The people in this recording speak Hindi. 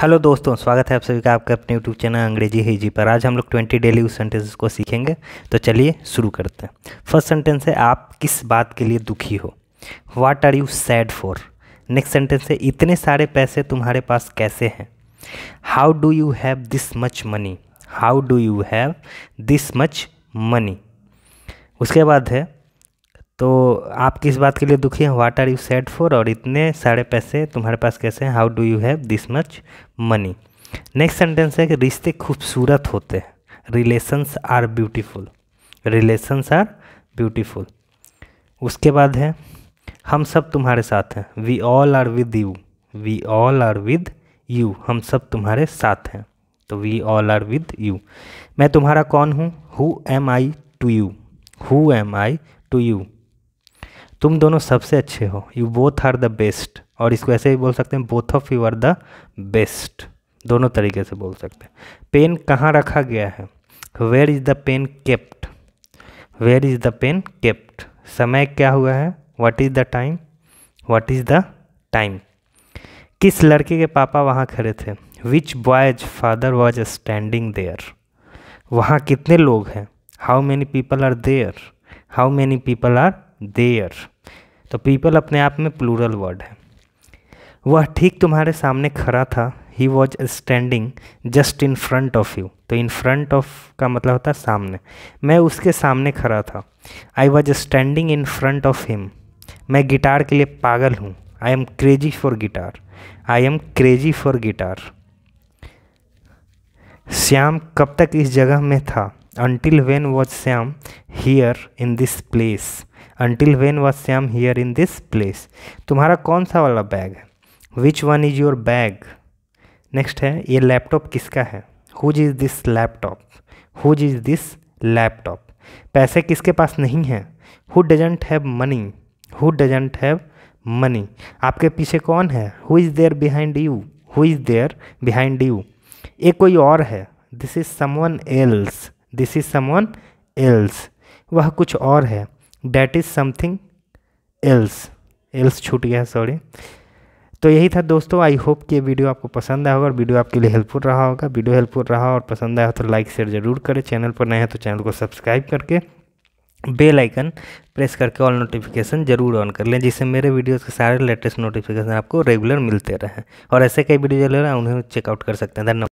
हेलो दोस्तों स्वागत है आप सभी का आपका अपने यूट्यूब चैनल अंग्रेजी हिजी पर आज हम लोग ट्वेंटी डेली उस सेंटेंसेस को सीखेंगे तो चलिए शुरू करते हैं फर्स्ट सेंटेंस है आप किस बात के लिए दुखी हो what are you sad for next sentence है इतने सारे पैसे तुम्हारे पास कैसे हैं how do you have this much money how do you have this much money उसके बाद है तो आप किस बात के लिए दुखी हैं what are you sad for और इतने सारे पैसे तुम्हारे पास कैसे हैं how do you have this much money next sentence है कि रिश्ते खूबसूरत होते हैं relations are beautiful relations are beautiful उसके बाद है हम सब तुम्हारे साथ हैं we all are with you we all are with you हम सब तुम्हारे साथ हैं तो we all are with you मैं तुम्हारा कौन हूँ who am I to you who am I to you तुम दोनों सबसे अच्छे हो you both are the best और इसको ऐसे भी बोल सकते हैं both of you are the best दोनों तरीके से बोल सकते हैं पेन कहाँ रखा गया है where is the pen kept where is the pen kept समय क्या हुआ है what is the time what is the time किस लड़के के पापा वहाँ खड़े थे which boy's father was standing there वहाँ कितने लोग हैं how many people are there how many people are there तो पीपल अपने आप में प्लूरल वर्ड है वह ठीक तुम्हारे सामने खड़ा था he was standing just in front of you तो इन फ्रंट ऑफ का मतलब होता है सामने मैं उसके सामने खड़ा था I was standing in front of him मैं गिटार के लिए पागल हूँ I am crazy for guitar I am crazy for guitar Shyam कब तक इस जगह में था until when was Sam here in this place until when was Sam here in this place तुम्हारा कौन सा वाला बैग है which one is your bag next है ये लैपटॉप किसका है whose is this laptop whose is this laptop पैसे किसके पास नहीं हैं who doesn't have money who doesn't have money आपके पीछे कौन है who is there behind you who is there behind you एक कोई और है this is someone else this is someone else वह कुछ और है that is something else else छूट गया सॉरी तो यही था दोस्तों आई होप कि ये वीडियो आपको पसंद आया होगा और वीडियो आपके लिए हेल्पफुल रहा होगा वीडियो हेल्पफुल रहा और पसंद आया तो लाइक शेयर जरूर करें चैनल पर नए हैं तो चैनल को सब्सक्राइब करके बेल आइकन प्रेस करके ऑल नोटिफिकेशन जरूर ऑन कर लें जिससे मेरे वीडियोस के सारे लेटेस्ट नोटिफिकेशन आपको रेगुलर मिलते रहें और ऐसे कई वीडियो ले रहे हैं उन्हें चेकआउट कर सकते हैं धन्यवाद